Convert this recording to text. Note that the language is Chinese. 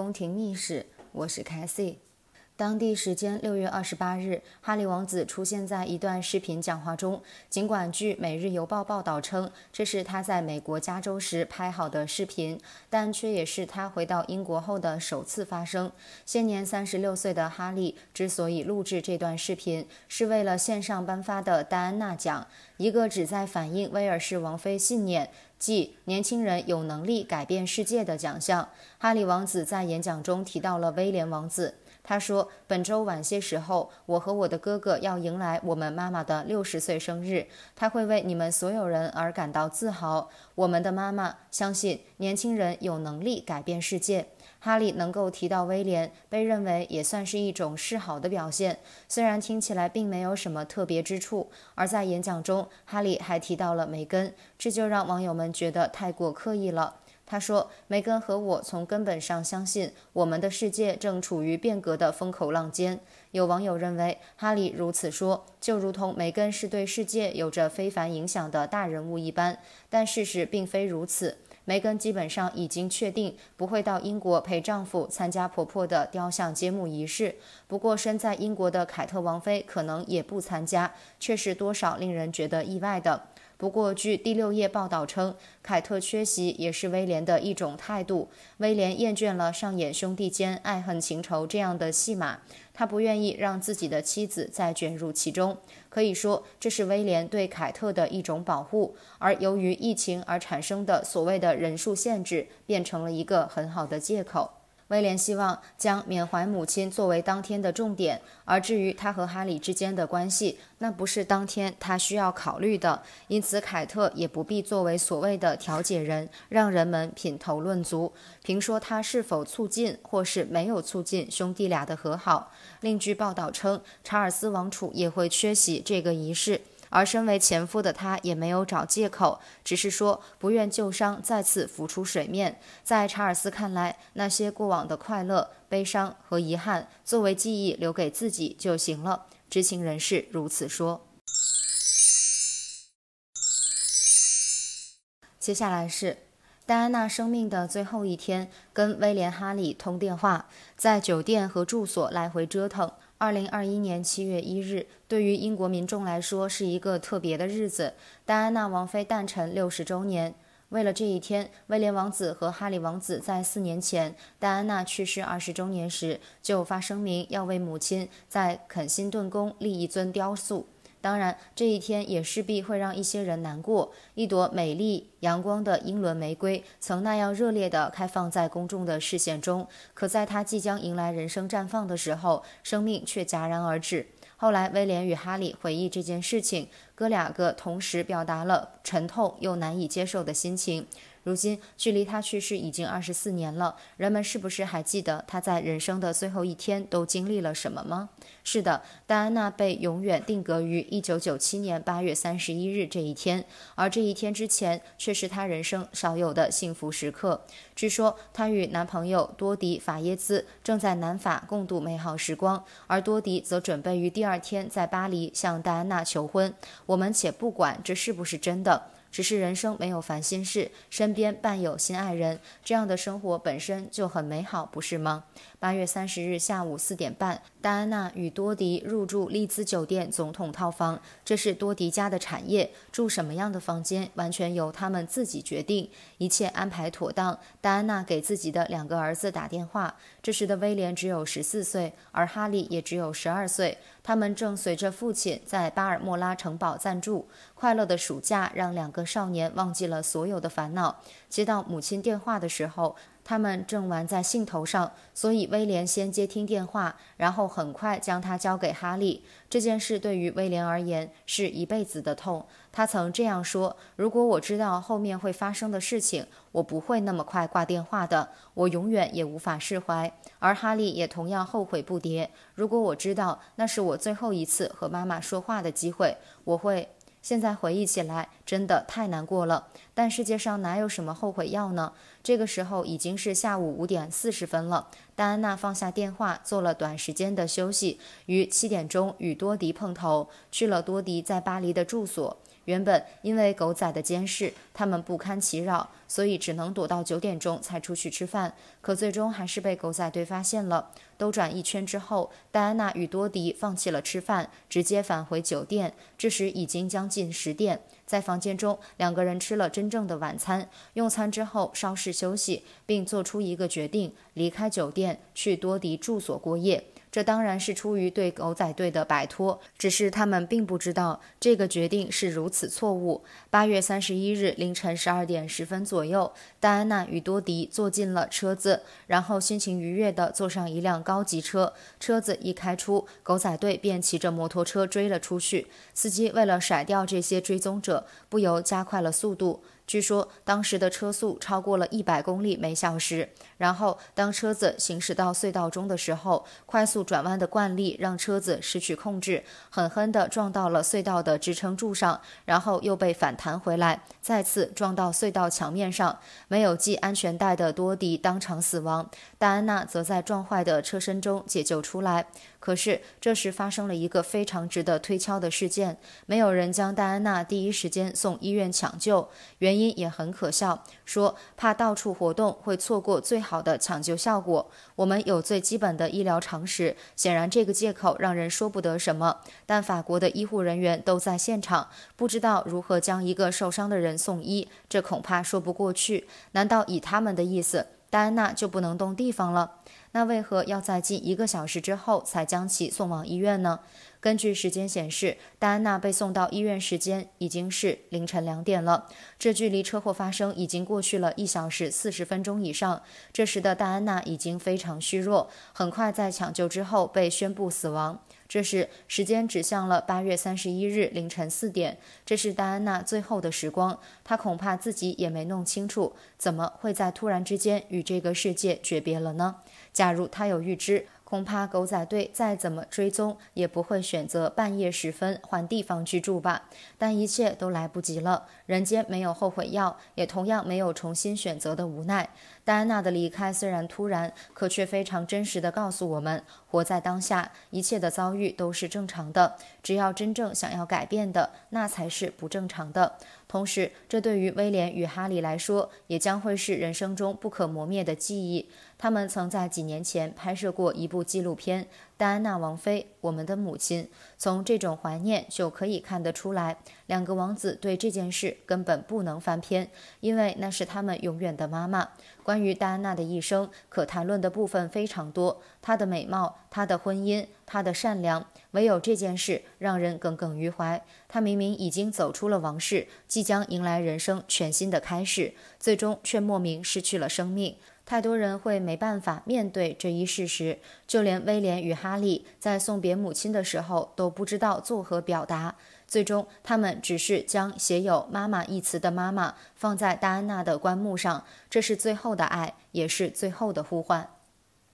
宫廷秘史，我是凯西。当地时间六月二十八日，哈利王子出现在一段视频讲话中。尽管据《每日邮报》报道称这是他在美国加州时拍好的视频，但却也是他回到英国后的首次发生。现年三十六岁的哈利之所以录制这段视频，是为了线上颁发的戴安娜奖，一个旨在反映威尔士王妃信念，即年轻人有能力改变世界的奖项。哈利王子在演讲中提到了威廉王子。他说：“本周晚些时候，我和我的哥哥要迎来我们妈妈的六十岁生日，他会为你们所有人而感到自豪。我们的妈妈相信年轻人有能力改变世界。哈利能够提到威廉，被认为也算是一种示好的表现，虽然听起来并没有什么特别之处。而在演讲中，哈利还提到了梅根，这就让网友们觉得太过刻意了。”他说：“梅根和我从根本上相信，我们的世界正处于变革的风口浪尖。”有网友认为，哈里如此说，就如同梅根是对世界有着非凡影响的大人物一般。但事实并非如此，梅根基本上已经确定不会到英国陪丈夫参加婆婆的雕像揭幕仪式。不过，身在英国的凯特王妃可能也不参加，却是多少令人觉得意外的。不过，据《第六页》报道称，凯特缺席也是威廉的一种态度。威廉厌倦了上演兄弟间爱恨情仇这样的戏码，他不愿意让自己的妻子再卷入其中。可以说，这是威廉对凯特的一种保护。而由于疫情而产生的所谓的人数限制，变成了一个很好的借口。威廉希望将缅怀母亲作为当天的重点，而至于他和哈里之间的关系，那不是当天他需要考虑的。因此，凯特也不必作为所谓的调解人，让人们品头论足，评说他是否促进或是没有促进兄弟俩的和好。另据报道称，查尔斯王储也会缺席这个仪式。而身为前夫的他也没有找借口，只是说不愿旧伤再次浮出水面。在查尔斯看来，那些过往的快乐、悲伤和遗憾，作为记忆留给自己就行了。知情人士如此说。接下来是戴安娜生命的最后一天，跟威廉、哈里通电话，在酒店和住所来回折腾。二零二一年七月一日，对于英国民众来说是一个特别的日子——戴安娜王妃诞辰六十周年。为了这一天，威廉王子和哈里王子在四年前戴安娜去世二十周年时就发声明，要为母亲在肯辛顿宫立一尊雕塑。当然，这一天也势必会让一些人难过。一朵美丽阳光的英伦玫瑰，曾那样热烈地开放在公众的视线中，可在它即将迎来人生绽放的时候，生命却戛然而止。后来，威廉与哈利回忆这件事情，哥俩个同时表达了沉痛又难以接受的心情。如今距离她去世已经二十四年了，人们是不是还记得她在人生的最后一天都经历了什么吗？是的，戴安娜被永远定格于一九九七年八月三十一日这一天，而这一天之前却是她人生少有的幸福时刻。据说她与男朋友多迪法耶兹正在南法共度美好时光，而多迪则准备于第二天在巴黎向戴安娜求婚。我们且不管这是不是真的。只是人生没有烦心事，身边伴有心爱人，这样的生活本身就很美好，不是吗？八月三十日下午四点半，戴安娜与多迪入住利兹酒店总统套房。这是多迪家的产业，住什么样的房间完全由他们自己决定。一切安排妥当，戴安娜给自己的两个儿子打电话。这时的威廉只有十四岁，而哈利也只有十二岁。他们正随着父亲在巴尔莫拉城堡暂住。快乐的暑假让两个少年忘记了所有的烦恼。接到母亲电话的时候。他们正玩在兴头上，所以威廉先接听电话，然后很快将他交给哈利。这件事对于威廉而言是一辈子的痛。他曾这样说：“如果我知道后面会发生的事情，我不会那么快挂电话的。我永远也无法释怀。”而哈利也同样后悔不迭：“如果我知道那是我最后一次和妈妈说话的机会，我会……”现在回忆起来，真的太难过了。但世界上哪有什么后悔药呢？这个时候已经是下午五点四十分了，戴安娜放下电话，做了短时间的休息，于七点钟与多迪碰头，去了多迪在巴黎的住所。原本因为狗仔的监视，他们不堪其扰，所以只能躲到九点钟才出去吃饭。可最终还是被狗仔队发现了。兜转一圈之后，戴安娜与多迪放弃了吃饭，直接返回酒店。这时已经将近十点，在房间中，两个人吃了真正的晚餐。用餐之后稍事休息，并做出一个决定：离开酒店，去多迪住所过夜。这当然是出于对狗仔队的摆脱，只是他们并不知道这个决定是如此错误。八月三十一日凌晨十二点十分左右，戴安娜与多迪坐进了车子，然后心情愉悦地坐上一辆高级车。车子一开出，狗仔队便骑着摩托车追了出去。司机为了甩掉这些追踪者，不由加快了速度。据说当时的车速超过了一百公里每小时，然后当车子行驶到隧道中的时候，快速转弯的惯例让车子失去控制，狠狠地撞到了隧道的支撑柱上，然后又被反弹回来，再次撞到隧道墙面上。没有系安全带的多迪当场死亡，戴安娜则在撞坏的车身中解救出来。可是这时发生了一个非常值得推敲的事件，没有人将戴安娜第一时间送医院抢救，原。因也很可笑，说怕到处活动会错过最好的抢救效果。我们有最基本的医疗常识，显然这个借口让人说不得什么。但法国的医护人员都在现场，不知道如何将一个受伤的人送医，这恐怕说不过去。难道以他们的意思，戴安娜就不能动地方了？那为何要在近一个小时之后才将其送往医院呢？根据时间显示，戴安娜被送到医院时间已经是凌晨两点了，这距离车祸发生已经过去了一小时四十分钟以上。这时的戴安娜已经非常虚弱，很快在抢救之后被宣布死亡。这时时间指向了八月三十一日凌晨四点，这是戴安娜最后的时光。她恐怕自己也没弄清楚，怎么会在突然之间与这个世界诀别了呢？假如她有预知。恐怕狗仔队再怎么追踪，也不会选择半夜时分换地方居住吧。但一切都来不及了，人间没有后悔药，也同样没有重新选择的无奈。戴安娜的离开虽然突然，可却非常真实的告诉我们：活在当下，一切的遭遇都是正常的。只要真正想要改变的，那才是不正常的。同时，这对于威廉与哈利来说，也将会是人生中不可磨灭的记忆。他们曾在几年前拍摄过一部纪录片。戴安娜王妃，我们的母亲，从这种怀念就可以看得出来，两个王子对这件事根本不能翻篇，因为那是他们永远的妈妈。关于戴安娜的一生，可谈论的部分非常多，她的美貌，她的婚姻，她的善良，唯有这件事让人耿耿于怀。她明明已经走出了王室，即将迎来人生全新的开始，最终却莫名失去了生命。太多人会没办法面对这一事实，就连威廉与哈利在送别母亲的时候都不知道作何表达，最终他们只是将写有“妈妈”一词的妈妈放在戴安娜的棺木上，这是最后的爱，也是最后的呼唤。